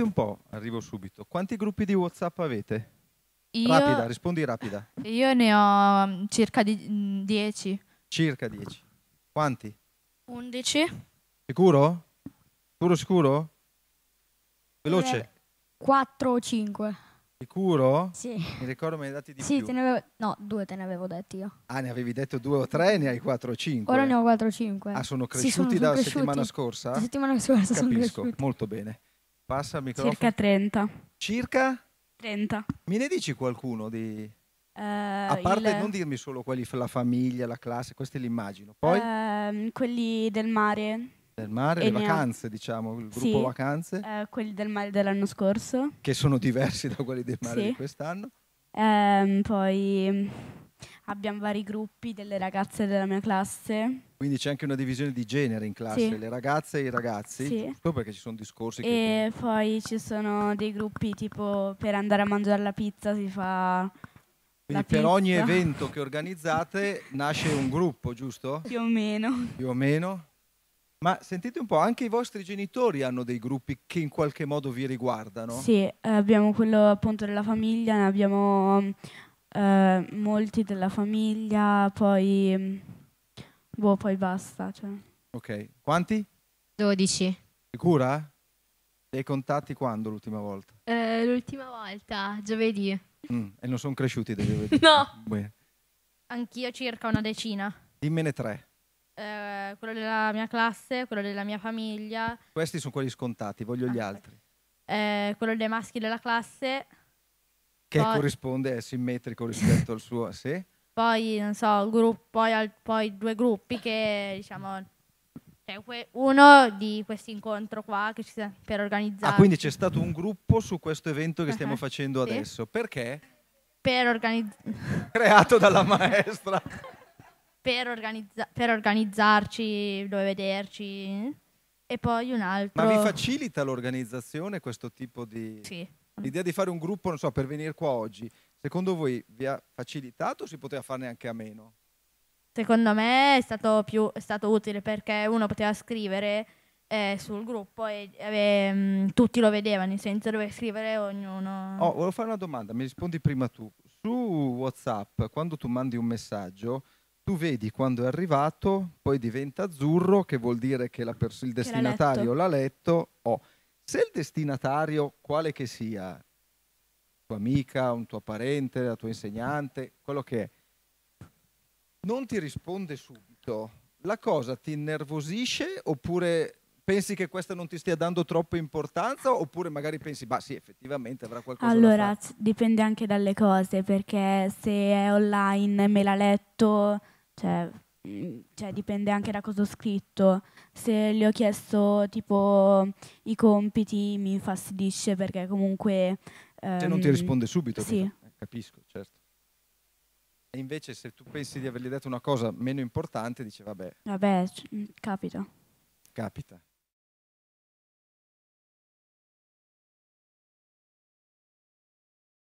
Dite un po', arrivo subito, quanti gruppi di WhatsApp avete? Io, rapida, rispondi rapida. Io ne ho mm, circa 10. Di mm, circa 10. Quanti? 11. Sicuro? Sicuro, sicuro? Veloce. 4 eh, o 5. Sicuro? Sì. Mi ricordo me hai dati di sì, più. Avevo, no, due te ne avevo detti io. Ah, ne avevi detto due o tre, ne hai quattro o cinque. Ora ne ho quattro o cinque. Ah, sono cresciuti sì, sono, sono dalla cresciuti. settimana scorsa? La settimana scorsa Capisco, molto bene. Passa il microfono. Circa 30. Circa? 30. Mi ne dici qualcuno di... Uh, a parte il... non dirmi solo quelli, la famiglia, la classe, queste li immagino. Poi? Uh, quelli del mare. Del mare, e le vacanze, ha... diciamo, il gruppo sì. vacanze. Uh, quelli del mare dell'anno scorso. Che sono diversi da quelli del mare sì. di quest'anno. Um, poi abbiamo vari gruppi delle ragazze della mia classe quindi c'è anche una divisione di genere in classe, sì. le ragazze e i ragazzi, sì. giusto perché ci sono discorsi. E che... poi ci sono dei gruppi tipo per andare a mangiare la pizza si fa... Quindi per pizza. ogni evento che organizzate nasce un gruppo, giusto? Più o meno. Più o meno. Ma sentite un po', anche i vostri genitori hanno dei gruppi che in qualche modo vi riguardano? Sì, abbiamo quello appunto della famiglia, ne abbiamo eh, molti della famiglia, poi Boh, poi basta. Cioè. Ok, quanti? 12. Sicura? Li hai contati quando l'ultima volta? Eh, l'ultima volta, giovedì. Mm, e non sono cresciuti da giovedì? no. Beh. Anch'io circa una decina. Dimmene tre. Eh, quello della mia classe, quello della mia famiglia. Questi sono quelli scontati, voglio ah, gli altri. Eh, quello dei maschi della classe. Che poi... corrisponde, è simmetrico rispetto al suo, sì? poi, non so, gruppo, poi, poi due gruppi che, diciamo, cioè, uno di questi incontri qua che ci sta per organizzare. Ah, quindi c'è stato un gruppo su questo evento che stiamo ah, ah. facendo sì. adesso. Perché? Per organizzare. Creato dalla maestra. per, organizza- per organizzarci, dove vederci. E poi un altro. Ma vi facilita l'organizzazione questo tipo di. Sì. L'idea di fare un gruppo, non so, per venire qua oggi secondo voi vi ha facilitato o si poteva farne anche a meno? Secondo me è stato, più, è stato utile perché uno poteva scrivere eh, sul gruppo e eh, mh, mm, tutti lo vedevano, senso dove scrivere ognuno. Oh, volevo fare una domanda, mi rispondi prima tu. Su WhatsApp, quando tu mandi un messaggio, tu vedi quando è arrivato, poi diventa azzurro, che vuol dire che pers- il destinatario che l'ha letto. L'ha letto. Oh. Se il destinatario, quale che sia, tua amica, un tuo parente, la tua insegnante, quello che è, non ti risponde subito, la cosa ti innervosisce oppure pensi che questa non ti stia dando troppa importanza oppure magari pensi, ma sì, effettivamente avrà qualcosa allora, dipende anche dalle cose, perché se è online me l'ha letto, cioè, mm, cioè, dipende anche da cosa ho scritto. Se gli ho chiesto tipo i compiti mi infastidisce perché comunque cioè non ti ehm, risponde subito, sì. Eh, capisco, certo. E invece se tu pensi di avergli detto una cosa meno importante, dice vabbè. Vabbè, mm, capita. Capita.